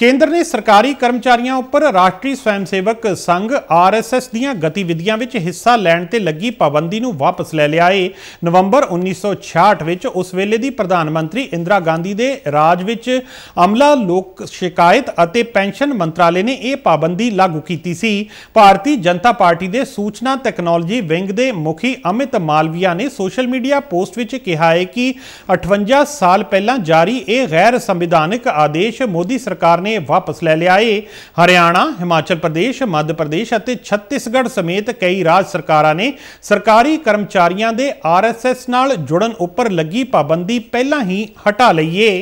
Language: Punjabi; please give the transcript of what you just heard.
ਕੇਂਦਰ ਨੇ ਸਰਕਾਰੀ ਕਰਮਚਾਰੀਆਂ ਉੱਪਰ ਰਾਸ਼ਟਰੀ ਸਵੈਮ ਸੇਵਕ ਸੰਘ ਆਰਐਸਐਸ ਦੀਆਂ ਗਤੀਵਿਧੀਆਂ ਵਿੱਚ ਹਿੱਸਾ ਲੈਣ ਤੇ ਲੱਗੀ ਪਾਬੰਦੀ ਨੂੰ ਵਾਪਸ ਲੈ ਲਿਆ ਏ ਨਵੰਬਰ 1966 ਵਿੱਚ ਉਸ ਵੇਲੇ ਦੀ ਪ੍ਰਧਾਨ ਮੰਤਰੀ ਇੰਦਰਾ ਗਾਂਧੀ ਦੇ ਰਾਜ ਵਿੱਚ ਅਮਲਾ ਲੋਕ ਸ਼ਿਕਾਇਤ ਅਤੇ ਪੈਨਸ਼ਨ ਮੰਤਰਾਲੇ ਨੇ ਇਹ ਪਾਬੰਦੀ ਲਾਗੂ ਕੀਤੀ ਸੀ ਭਾਰਤੀ ਜਨਤਾ ਪਾਰਟੀ ਦੇ ਸੂਚਨਾ ਟੈਕਨੋਲੋਜੀ ਵਿੰਗ ਦੇ ਮੁਖੀ ਅਮਿਤ ਮਾਲਵੀਆ ਨੇ ਸੋਸ਼ਲ ਮੀਡੀਆ ਪੋਸਟ ਵਿੱਚ ਕਿਹਾ ਹੈ ਕਿ 58 ਸਾਲ ਪਹਿਲਾਂ ਜਾਰੀ ਇਹ ਗੈਰ ਸੰਵਿਧਾਨਕ ਆਦੇਸ਼ ਮੋਦੀ ਸਰਕਾਰ ਨੇ ਨੇ ਵਾਪਸ ਲੈ ਲਿਆ ਏ ਹਰਿਆਣਾ ਹਿਮਾਚਲ ਪ੍ਰਦੇਸ਼ ਮੱਧ ਪ੍ਰਦੇਸ਼ ਅਤੇ ਛੱਤੀਸਗੜ੍ਹ ਸਮੇਤ ਕਈ ਰਾਜ ਸਰਕਾਰਾਂ ਨੇ ਸਰਕਾਰੀ ਕਰਮਚਾਰੀਆਂ ਦੇ ਆਰਐਸਐਸ ਨਾਲ ਜੁੜਨ ਉੱਪਰ ਲੱਗੀ ਪਾਬੰਦੀ ਪਹਿਲਾਂ ਹੀ ਹਟਾ ਲਈ ਏ